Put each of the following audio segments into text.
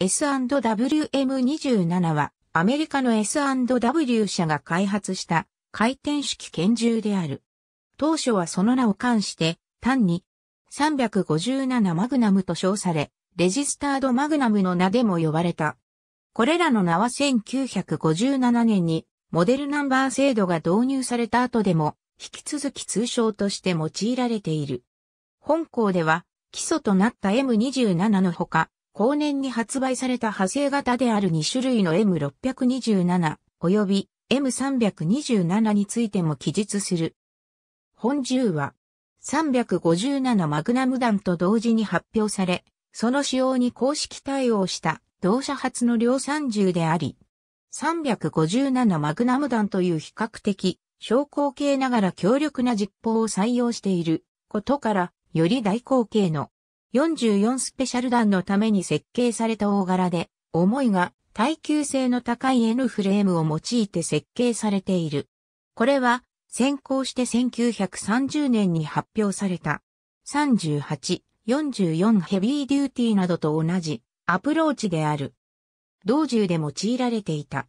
S&WM27 はアメリカの S&W 社が開発した回転式拳銃である。当初はその名を冠して単に357マグナムと称され、レジスタードマグナムの名でも呼ばれた。これらの名は1957年にモデルナンバー制度が導入された後でも引き続き通称として用いられている。本校では基礎となった M27 のほか、後年に発売された派生型である2種類の M627 及び M327 についても記述する。本銃は357マグナム弾と同時に発表され、その使用に公式対応した同社発の量産銃であり、357マグナム弾という比較的小口径ながら強力な実砲を採用していることから、より大口径の44スペシャル弾のために設計された大柄で、重いが耐久性の高い N フレームを用いて設計されている。これは先行して1930年に発表された38、44ヘビーデューティーなどと同じアプローチである。道中で用いられていた。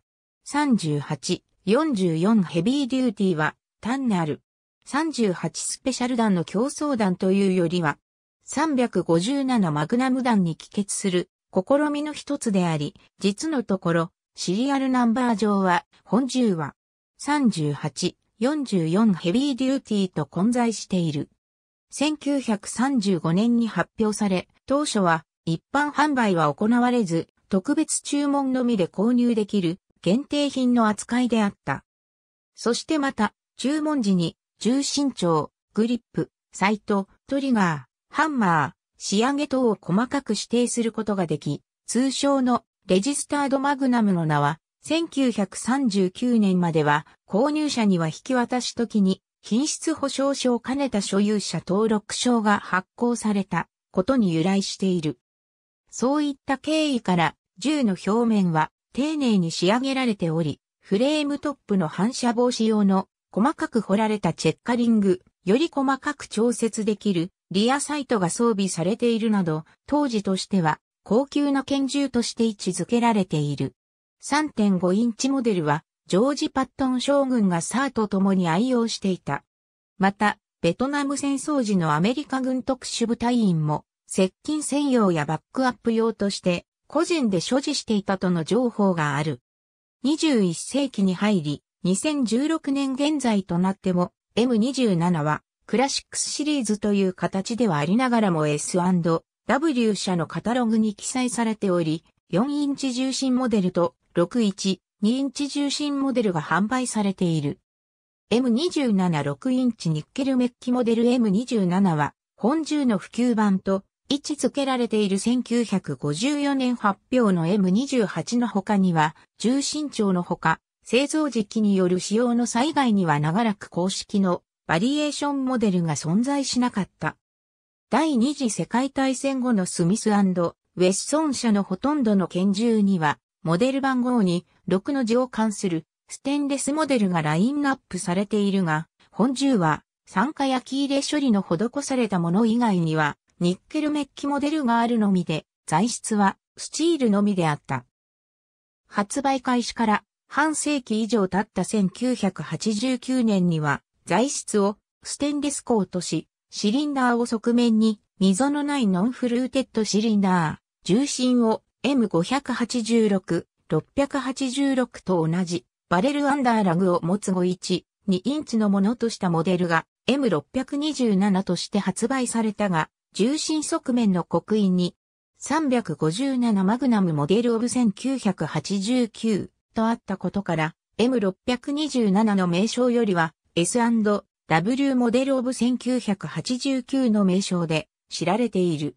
38、44ヘビーデューティーは単なる38スペシャル弾の競争弾というよりは357マグナム弾に帰結する試みの一つであり、実のところ、シリアルナンバー上は、本1は、38、44ヘビーデューティーと混在している。1935年に発表され、当初は一般販売は行われず、特別注文のみで購入できる限定品の扱いであった。そしてまた、注文時に、重心長、グリップ、サイト、トリガー、ハンマー、仕上げ等を細かく指定することができ、通称のレジスタードマグナムの名は、1939年までは購入者には引き渡し時に品質保証書を兼ねた所有者登録証が発行されたことに由来している。そういった経緯から銃の表面は丁寧に仕上げられており、フレームトップの反射防止用の細かく彫られたチェッカリング、より細かく調節できるリアサイトが装備されているなど、当時としては高級な拳銃として位置づけられている。3.5インチモデルは、ジョージ・パットン将軍がサーと共に愛用していた。また、ベトナム戦争時のアメリカ軍特殊部隊員も、接近専用やバックアップ用として、個人で所持していたとの情報がある。21世紀に入り、2016年現在となっても、M27 はクラシックスシリーズという形ではありながらも S&W 社のカタログに記載されており、4インチ重心モデルと61、2インチ重心モデルが販売されている。M276 インチニッケルメッキモデル M27 は、本銃の普及版と位置付けられている1954年発表の M28 の他には、重心長のほか、製造時期による使用の災害には長らく公式のバリエーションモデルが存在しなかった。第二次世界大戦後のスミスウェッソン社のほとんどの拳銃には、モデル番号に6の字を関するステンレスモデルがラインナップされているが、本銃は酸化やき入れ処理の施されたもの以外には、ニッケルメッキモデルがあるのみで、材質はスチールのみであった。発売開始から半世紀以上経った1989年には、材質をステンレス鋼とし、シリンダーを側面に溝のないノンフルーテッドシリンダー、重心を M586、686と同じバレルアンダーラグを持つ51、2インチのものとしたモデルが M627 として発売されたが、重心側面の刻印に357マグナムモデルオブ1989とあったことから M627 の名称よりは S&W モデルオブ1989の名称で知られている。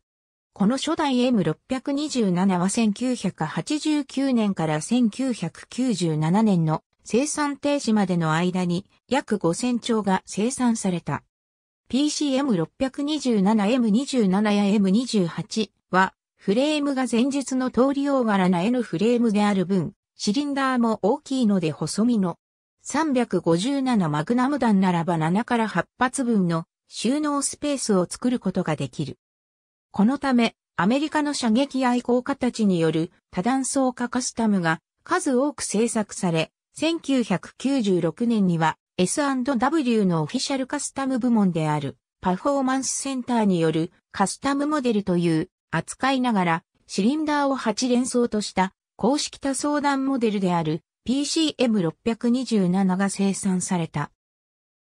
この初代 M627 は1989年から1997年の生産停止までの間に約5000兆が生産された。PCM627、M27 や M28 はフレームが前述の通り大柄な N フレームである分、シリンダーも大きいので細身の357マグナム弾ならば7から8発分の収納スペースを作ることができる。このため、アメリカの射撃愛好家たちによる多弾層化カスタムが数多く製作され、1996年には S&W のオフィシャルカスタム部門であるパフォーマンスセンターによるカスタムモデルという扱いながらシリンダーを8連装とした公式多層弾モデルである PCM627 が生産された。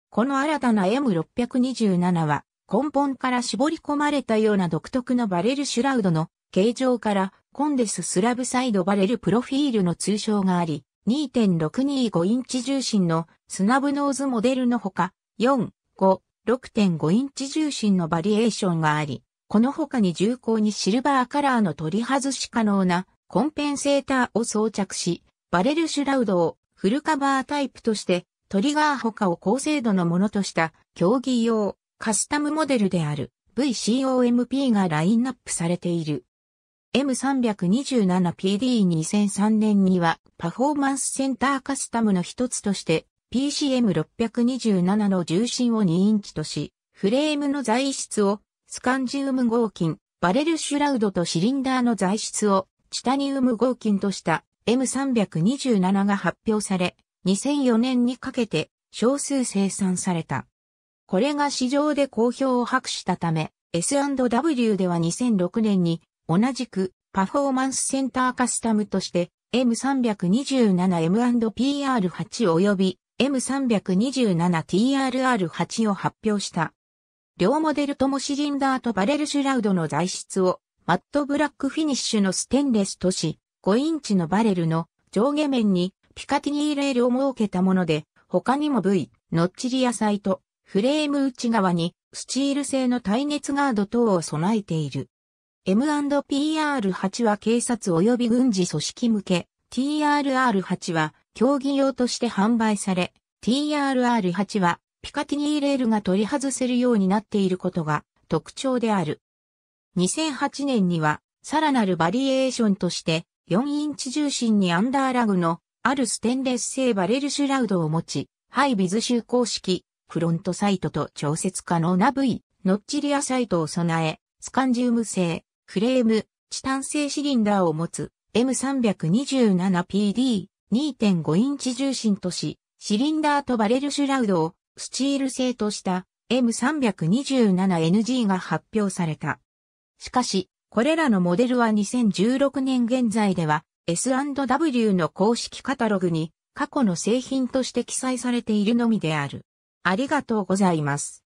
この新たな M627 は根本から絞り込まれたような独特のバレルシュラウドの形状からコンデススラブサイドバレルプロフィールの通称があり、2.625インチ重心のスナブノーズモデルのほか、4、5、6.5インチ重心のバリエーションがあり、この他に重厚にシルバーカラーの取り外し可能なコンペンセーターを装着し、バレルシュラウドをフルカバータイプとして、トリガー他を高精度のものとした競技用カスタムモデルである VCOMP がラインナップされている。M327PD2003 年にはパフォーマンスセンターカスタムの一つとして PCM627 の重心を2インチとし、フレームの材質をスカンジウム合金、バレルシュラウドとシリンダーの材質をチタニウム合金とした M327 が発表され、2004年にかけて少数生産された。これが市場で好評を博したため、S&W では2006年に同じくパフォーマンスセンターカスタムとして M327M&PR8 及び M327TRR8 を発表した。両モデルともシリンダーとバレルシュラウドの材質をマットブラックフィニッシュのステンレスとし、5インチのバレルの上下面にピカティニーレールを設けたもので、他にも V、位。のっちり野菜とフレーム内側にスチール製の耐熱ガード等を備えている。M&PR8 は警察及び軍事組織向け、TRR8 は競技用として販売され、TRR8 はピカティニーレールが取り外せるようになっていることが特徴である。2008年にはさらなるバリエーションとして4インチ重心にアンダーラグのあるステンレス製バレルシュラウドを持ち、ハイビズ集公式、フロントサイトと調節可能な部位、ノッチリアサイトを備え、スカンジウム製、フレーム、チタン製シリンダーを持つ M327PD 2.5インチ重心とし、シリンダーとバレルシュラウドをスチール製とした M327NG が発表された。しかし、これらのモデルは2016年現在では S&W の公式カタログに過去の製品として記載されているのみである。ありがとうございます。